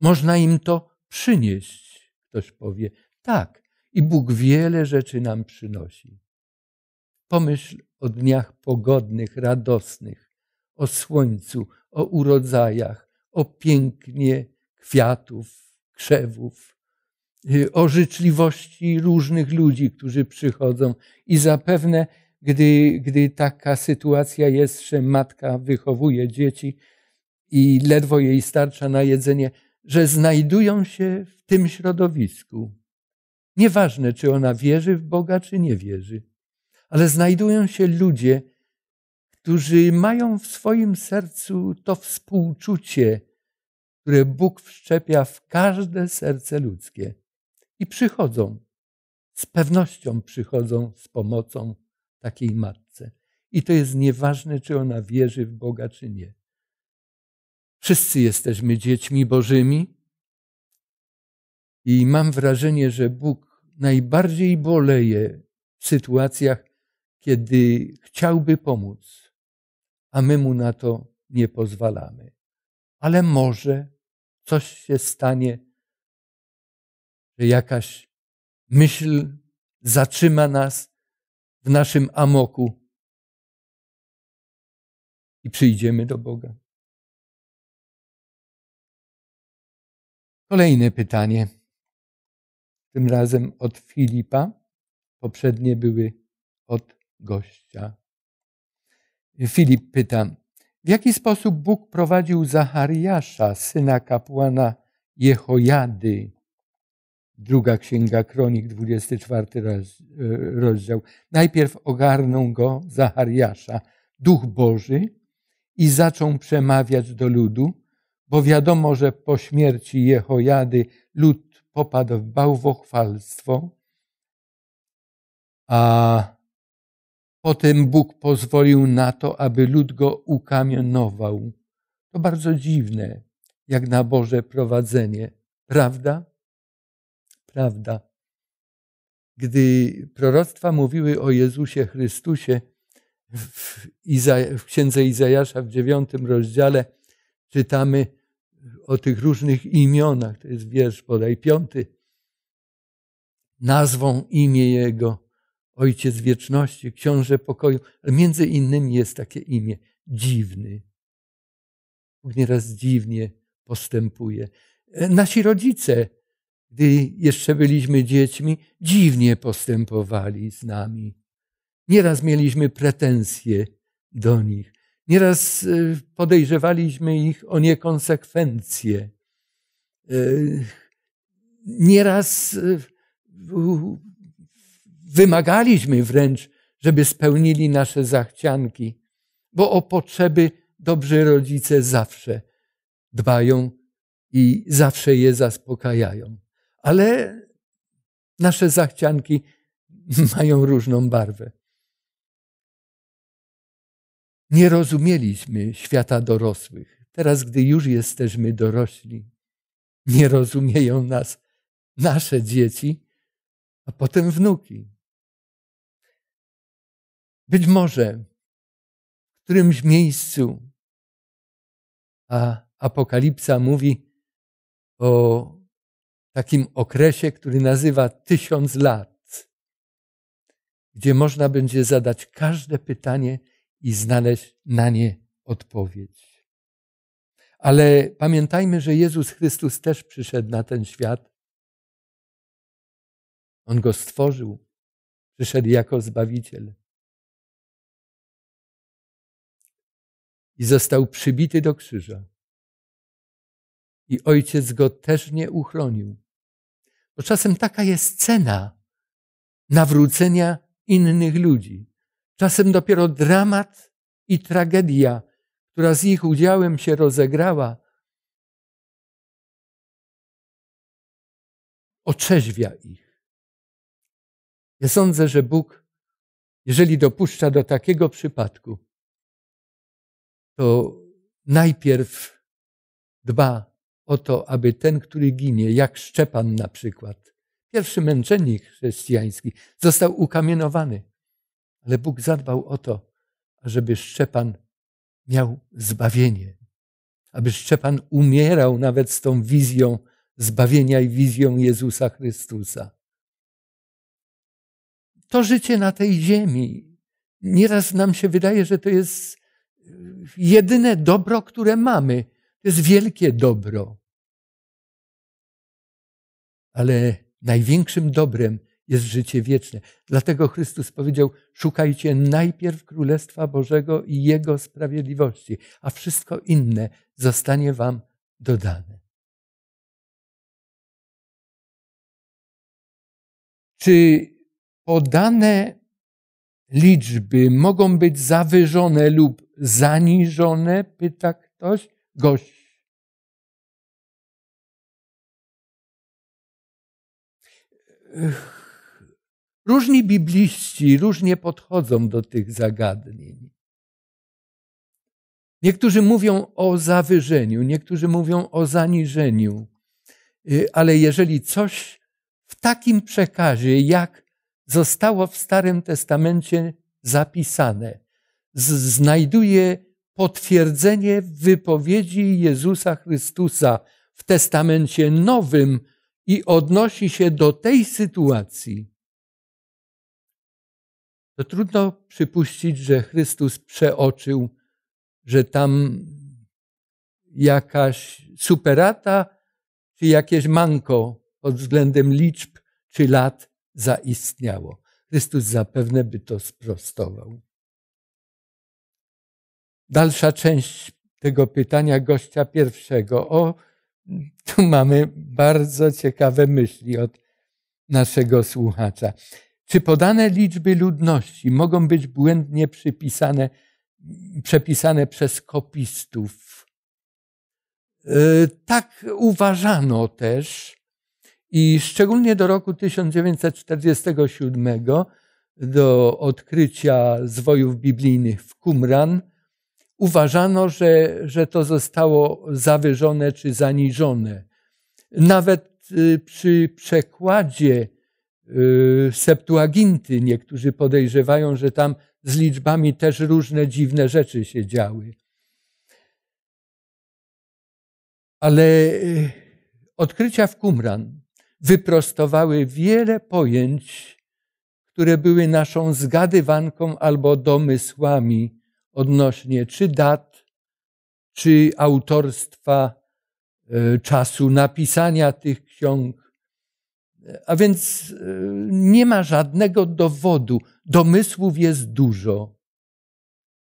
Można im to przynieść. Ktoś powie, tak, i Bóg wiele rzeczy nam przynosi. Pomyśl o dniach pogodnych, radosnych, o słońcu, o urodzajach, o pięknie kwiatów, krzewów, y, o życzliwości różnych ludzi, którzy przychodzą. I zapewne, gdy, gdy taka sytuacja jest, że matka wychowuje dzieci i ledwo jej starcza na jedzenie, że znajdują się w tym środowisku, Nieważne, czy ona wierzy w Boga, czy nie wierzy. Ale znajdują się ludzie, którzy mają w swoim sercu to współczucie, które Bóg wszczepia w każde serce ludzkie. I przychodzą, z pewnością przychodzą z pomocą takiej matce. I to jest nieważne, czy ona wierzy w Boga, czy nie. Wszyscy jesteśmy dziećmi Bożymi, i mam wrażenie, że Bóg najbardziej boleje w sytuacjach, kiedy chciałby pomóc, a my mu na to nie pozwalamy. Ale może coś się stanie, że jakaś myśl zatrzyma nas w naszym amoku i przyjdziemy do Boga. Kolejne pytanie tym razem od Filipa, poprzednie były od gościa. Filip pyta, w jaki sposób Bóg prowadził Zachariasza, syna kapłana Jehojady? Druga księga kronik, 24 rozdział. Najpierw ogarnął go Zachariasza, duch Boży, i zaczął przemawiać do ludu, bo wiadomo, że po śmierci Jehojady lud popadł w bałwochwalstwo, a potem Bóg pozwolił na to, aby lud go ukamionował. To bardzo dziwne, jak na Boże prowadzenie, prawda? Prawda. Gdy proroctwa mówiły o Jezusie Chrystusie w, Iza, w księdze Izajasza w dziewiątym rozdziale, czytamy, o tych różnych imionach, to jest wiersz bodaj piąty, nazwą imię Jego, Ojciec Wieczności, Książę Pokoju, ale między innymi jest takie imię, dziwny. Bóg nieraz dziwnie postępuje. E, nasi rodzice, gdy jeszcze byliśmy dziećmi, dziwnie postępowali z nami. Nieraz mieliśmy pretensje do nich. Nieraz y, podejrzewaliśmy ich o niekonsekwencje. Y, nieraz y, wymagaliśmy wręcz, żeby spełnili nasze zachcianki, bo o potrzeby dobrzy rodzice zawsze dbają i zawsze je zaspokajają. Ale nasze zachcianki mają różną barwę. Nie rozumieliśmy świata dorosłych. Teraz, gdy już jesteśmy dorośli, nie rozumieją nas nasze dzieci, a potem wnuki. Być może w którymś miejscu, a Apokalipsa mówi o takim okresie, który nazywa tysiąc lat, gdzie można będzie zadać każde pytanie, i znaleźć na nie odpowiedź. Ale pamiętajmy, że Jezus Chrystus też przyszedł na ten świat. On go stworzył, przyszedł jako zbawiciel. I został przybity do krzyża. I ojciec go też nie uchronił. Bo czasem taka jest cena nawrócenia innych ludzi. Czasem dopiero dramat i tragedia, która z ich udziałem się rozegrała, oczeźwia ich. Ja sądzę, że Bóg, jeżeli dopuszcza do takiego przypadku, to najpierw dba o to, aby ten, który ginie, jak Szczepan na przykład, pierwszy męczennik chrześcijański, został ukamienowany ale Bóg zadbał o to, żeby Szczepan miał zbawienie, aby Szczepan umierał nawet z tą wizją zbawienia i wizją Jezusa Chrystusa. To życie na tej ziemi. Nieraz nam się wydaje, że to jest y, jedyne dobro, które mamy. To jest wielkie dobro. Ale największym dobrem jest życie wieczne. Dlatego Chrystus powiedział: Szukajcie najpierw Królestwa Bożego i Jego sprawiedliwości, a wszystko inne zostanie Wam dodane. Czy podane liczby mogą być zawyżone lub zaniżone? Pyta ktoś, gość. Ech Różni bibliści różnie podchodzą do tych zagadnień. Niektórzy mówią o zawyżeniu, niektórzy mówią o zaniżeniu, y, ale jeżeli coś w takim przekazie, jak zostało w Starym Testamencie zapisane, znajduje potwierdzenie w wypowiedzi Jezusa Chrystusa w Testamencie Nowym i odnosi się do tej sytuacji, to trudno przypuścić, że Chrystus przeoczył, że tam jakaś superata czy jakieś manko pod względem liczb czy lat zaistniało. Chrystus zapewne by to sprostował. Dalsza część tego pytania gościa pierwszego. O, tu mamy bardzo ciekawe myśli od naszego słuchacza. Czy podane liczby ludności mogą być błędnie przypisane, przepisane przez kopistów? E, tak uważano też i szczególnie do roku 1947, do odkrycia zwojów biblijnych w Qumran, uważano, że, że to zostało zawyżone czy zaniżone. Nawet y, przy przekładzie Y, Septuaginty. Niektórzy podejrzewają, że tam z liczbami też różne dziwne rzeczy się działy. Ale y, odkrycia w Qumran wyprostowały wiele pojęć, które były naszą zgadywanką albo domysłami odnośnie czy dat, czy autorstwa, y, czasu napisania tych ksiąg, a więc y, nie ma żadnego dowodu. Domysłów jest dużo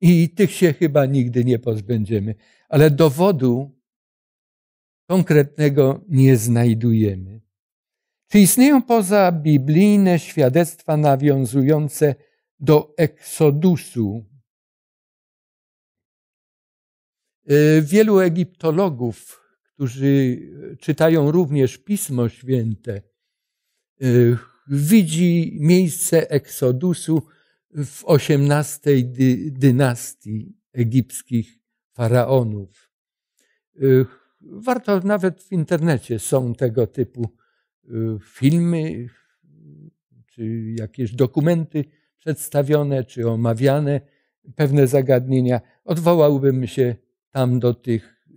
i tych się chyba nigdy nie pozbędziemy, ale dowodu konkretnego nie znajdujemy. Czy istnieją poza biblijne świadectwa nawiązujące do eksodusu? Y, wielu egiptologów, którzy czytają również Pismo Święte, Y, widzi miejsce eksodusu w XVIII dynastii egipskich faraonów. Y, warto nawet w internecie są tego typu y, filmy, czy jakieś dokumenty przedstawione, czy omawiane pewne zagadnienia. Odwołałbym się tam do tych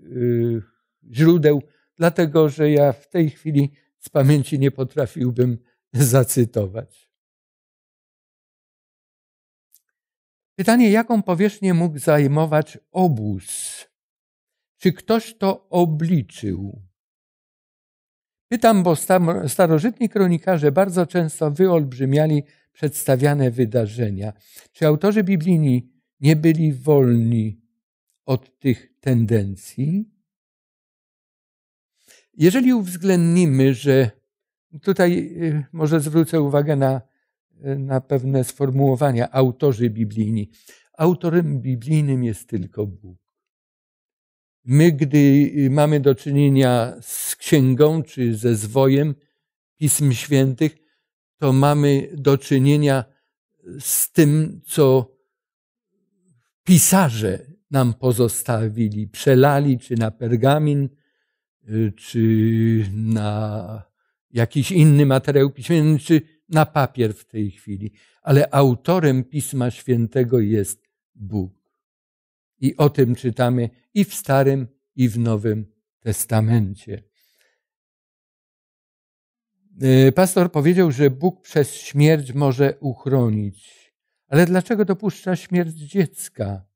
źródeł, dlatego że ja w tej chwili z pamięci nie potrafiłbym zacytować. Pytanie, jaką powierzchnię mógł zajmować obóz? Czy ktoś to obliczył? Pytam, bo starożytni kronikarze bardzo często wyolbrzymiali przedstawiane wydarzenia. Czy autorzy biblijni nie byli wolni od tych tendencji? Jeżeli uwzględnimy, że tutaj y, może zwrócę uwagę na, y, na pewne sformułowania autorzy biblijni. Autorem biblijnym jest tylko Bóg. My, gdy y, mamy do czynienia z księgą czy ze zwojem pism świętych, to mamy do czynienia z tym, co pisarze nam pozostawili, przelali czy na pergamin, Y, czy na jakiś inny materiał piśmienny, czy na papier w tej chwili, ale autorem Pisma Świętego jest Bóg. I o tym czytamy i w Starym, i w Nowym Testamencie. Y, pastor powiedział, że Bóg przez śmierć może uchronić. Ale dlaczego dopuszcza śmierć dziecka,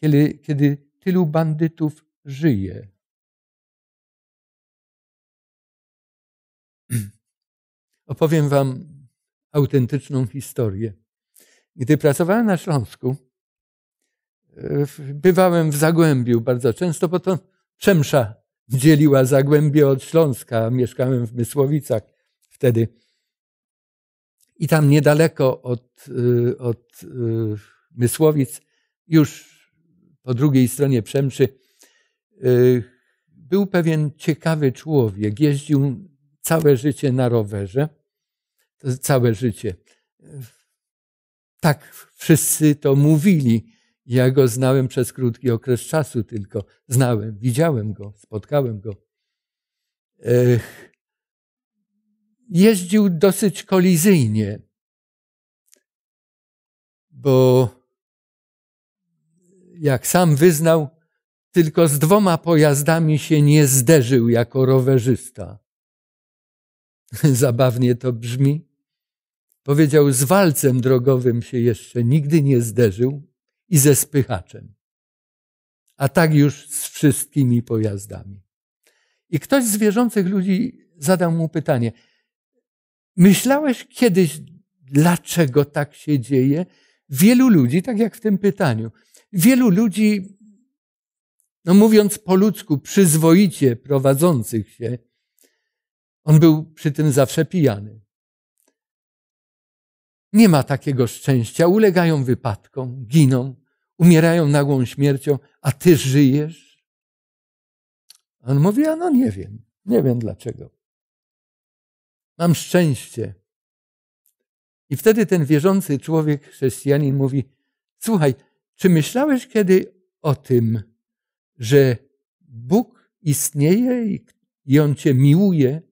kiedy, kiedy tylu bandytów żyje? opowiem Wam autentyczną historię. Gdy pracowałem na Śląsku, e, bywałem w Zagłębiu bardzo często, bo to Przemsza dzieliła Zagłębie od Śląska. Mieszkałem w Mysłowicach wtedy. I tam niedaleko od, e, od e, Mysłowic, już po drugiej stronie Przemszy, był pewien ciekawy człowiek. Jeździł całe życie na rowerze to całe życie. Tak wszyscy to mówili. Ja go znałem przez krótki okres czasu tylko. Znałem, widziałem go, spotkałem go. Jeździł dosyć kolizyjnie, bo jak sam wyznał, tylko z dwoma pojazdami się nie zderzył jako rowerzysta. Zabawnie to brzmi, Powiedział, z walcem drogowym się jeszcze nigdy nie zderzył i ze spychaczem. A tak już z wszystkimi pojazdami. I ktoś z wierzących ludzi zadał mu pytanie: Myślałeś kiedyś, dlaczego tak się dzieje? Wielu ludzi, tak jak w tym pytaniu, wielu ludzi, no mówiąc po ludzku, przyzwoicie prowadzących się, on był przy tym zawsze pijany nie ma takiego szczęścia, ulegają wypadkom, giną, umierają nagłą śmiercią, a ty żyjesz? On mówi: A no nie wiem, nie wiem dlaczego. Mam szczęście. I wtedy ten wierzący człowiek, chrześcijanin, mówi: Słuchaj, czy myślałeś kiedy o tym, że Bóg istnieje i on cię miłuje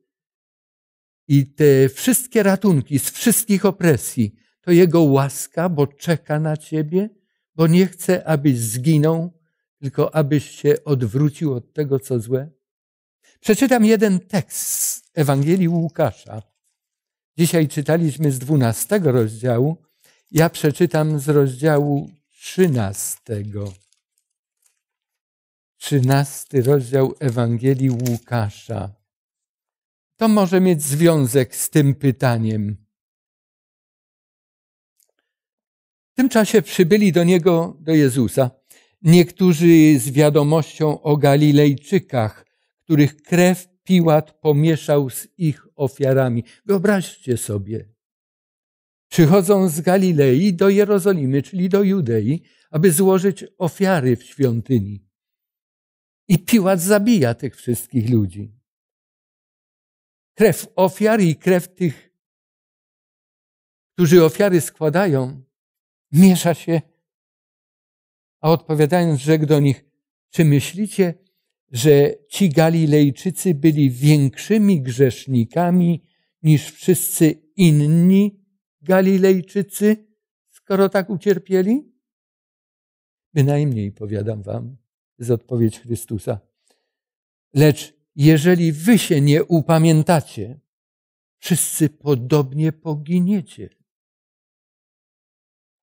i te wszystkie ratunki z wszystkich opresji to Jego łaska, bo czeka na Ciebie, bo nie chce, abyś zginął, tylko abyś się odwrócił od tego, co złe. Przeczytam jeden tekst z Ewangelii Łukasza. Dzisiaj czytaliśmy z dwunastego rozdziału. Ja przeczytam z rozdziału trzynastego. Trzynasty rozdział Ewangelii Łukasza to może mieć związek z tym pytaniem. W tym czasie przybyli do niego, do Jezusa, niektórzy z wiadomością o Galilejczykach, których krew Piłat pomieszał z ich ofiarami. Wyobraźcie sobie. Przychodzą z Galilei do Jerozolimy, czyli do Judei, aby złożyć ofiary w świątyni. I Piłat zabija tych wszystkich ludzi krew ofiar i krew tych, którzy ofiary składają, miesza się, a odpowiadając, rzekł do nich, czy myślicie, że ci Galilejczycy byli większymi grzesznikami niż wszyscy inni Galilejczycy, skoro tak ucierpieli? Bynajmniej, powiadam wam, z odpowiedź Chrystusa. Lecz jeżeli wy się nie upamiętacie, wszyscy podobnie poginiecie.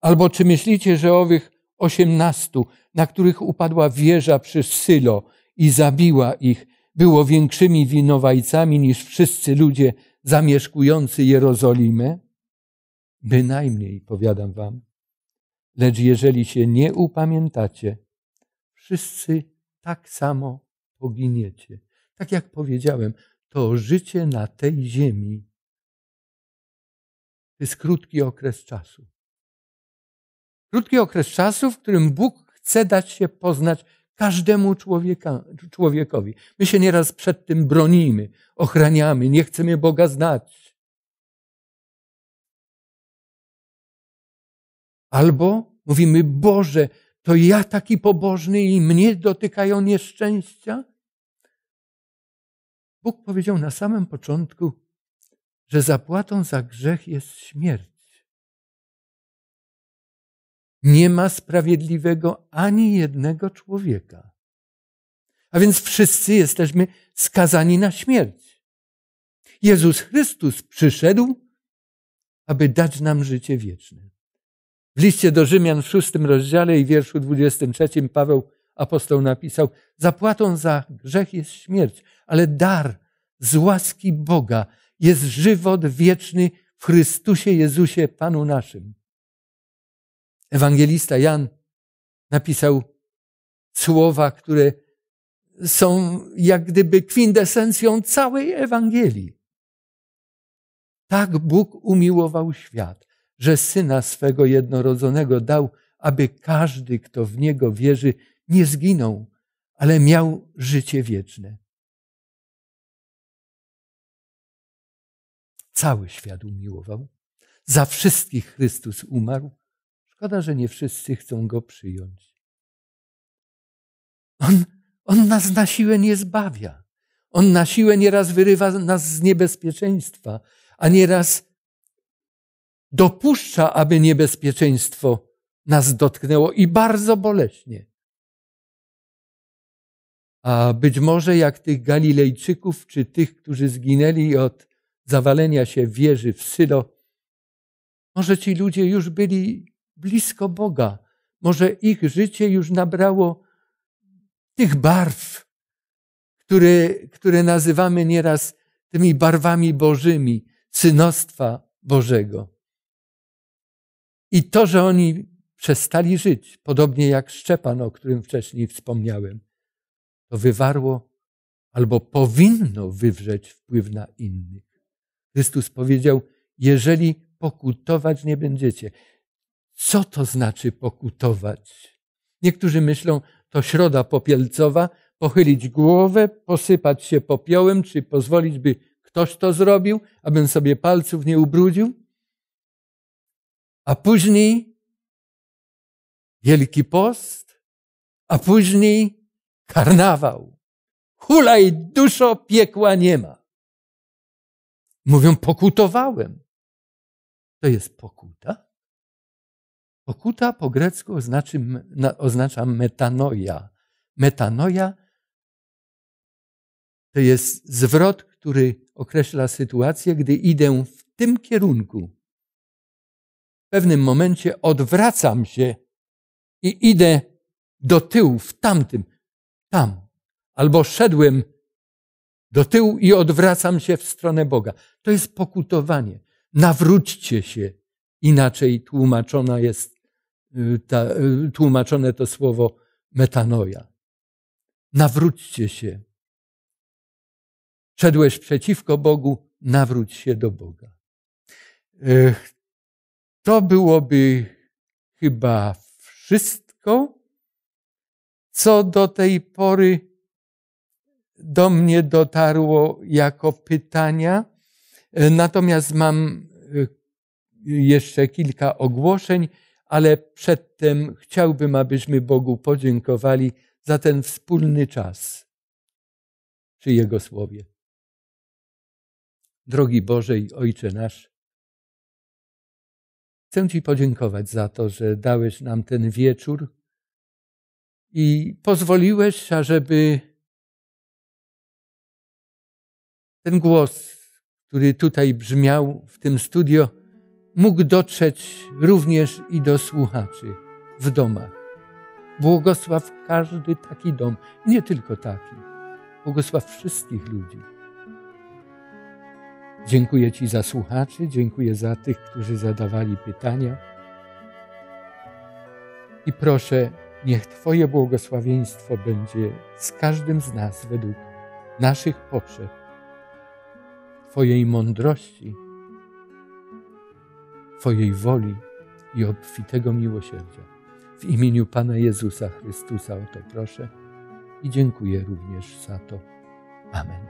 Albo czy myślicie, że owych osiemnastu, na których upadła wieża przy Sylo i zabiła ich, było większymi winowajcami niż wszyscy ludzie zamieszkujący Jerozolimę? Bynajmniej, powiadam wam. Lecz jeżeli się nie upamiętacie, wszyscy tak samo poginiecie. Tak jak powiedziałem, to życie na tej ziemi to jest krótki okres czasu. Krótki okres czasu, w którym Bóg chce dać się poznać każdemu człowieka, człowiekowi. My się nieraz przed tym bronimy, ochraniamy, nie chcemy Boga znać. Albo mówimy, Boże, to ja taki pobożny i mnie dotykają nieszczęścia? Bóg powiedział na samym początku, że zapłatą za grzech jest śmierć. Nie ma sprawiedliwego ani jednego człowieka. A więc wszyscy jesteśmy skazani na śmierć. Jezus Chrystus przyszedł, aby dać nam życie wieczne. W liście do Rzymian w szóstym rozdziale i wierszu dwudziestym trzecim Paweł apostoł napisał: Zapłatą za grzech jest śmierć, ale dar z łaski Boga jest żywot wieczny w Chrystusie Jezusie, Panu naszym. Ewangelista Jan napisał słowa, które są jak gdyby kwintesencją całej Ewangelii. Tak Bóg umiłował świat, że syna swego jednorodzonego dał, aby każdy, kto w niego wierzy, nie zginął, ale miał życie wieczne. cały świat umiłował. Za wszystkich Chrystus umarł. Szkoda, że nie wszyscy chcą go przyjąć. On, on nas na siłę nie zbawia. On na siłę nieraz wyrywa nas z niebezpieczeństwa, a nieraz dopuszcza, aby niebezpieczeństwo nas dotknęło i bardzo boleśnie. A być może jak tych Galilejczyków, czy tych, którzy zginęli od zawalenia się wieży w Sylo. Może ci ludzie już byli blisko Boga, może ich życie już nabrało tych barw, które, które nazywamy nieraz tymi barwami bożymi, synostwa Bożego. I to, że oni przestali żyć, podobnie jak Szczepan, o którym wcześniej wspomniałem, to wywarło albo powinno wywrzeć wpływ na innych. Chrystus powiedział, jeżeli pokutować nie będziecie. Co to znaczy pokutować? Niektórzy myślą, to środa popielcowa, pochylić głowę, posypać się popiołem, czy pozwolić, by ktoś to zrobił, abym sobie palców nie ubrudził. A później Wielki Post, a później karnawał. Hulaj duszo, piekła nie ma. Mówią, pokutowałem. To jest pokuta? Pokuta po grecku oznaczy, oznacza metanoia metanoia to jest zwrot, który określa sytuację, gdy idę w tym kierunku. W pewnym momencie odwracam się i idę do tyłu, w tamtym, tam. Albo szedłem do tyłu i odwracam się w stronę Boga. To jest pokutowanie. Nawróćcie się. Inaczej tłumaczona jest, y, ta, y, tłumaczone to słowo metanoja. Nawróćcie się. Szedłeś przeciwko Bogu, nawróć się do Boga. To byłoby chyba wszystko, co do tej pory do mnie dotarło jako pytania. E, natomiast mam e, jeszcze kilka ogłoszeń, ale przedtem chciałbym, abyśmy Bogu podziękowali za ten wspólny czas przy Jego Słowie. Drogi Boże i Ojcze nasz, chcę Ci podziękować za to, że dałeś nam ten wieczór i pozwoliłeś, ażeby ten głos, który tutaj brzmiał w tym studio, mógł dotrzeć również i do słuchaczy w domach. Błogosław każdy taki dom, nie tylko taki. Błogosław wszystkich ludzi. Dziękuję Ci za słuchaczy, dziękuję za tych, którzy zadawali pytania. I proszę, niech Twoje błogosławieństwo będzie z każdym z nas według naszych potrzeb Twojej mądrości, Twojej woli i obfitego miłosierdzia. W imieniu Pana Jezusa Chrystusa o to proszę i dziękuję również za to. Amen.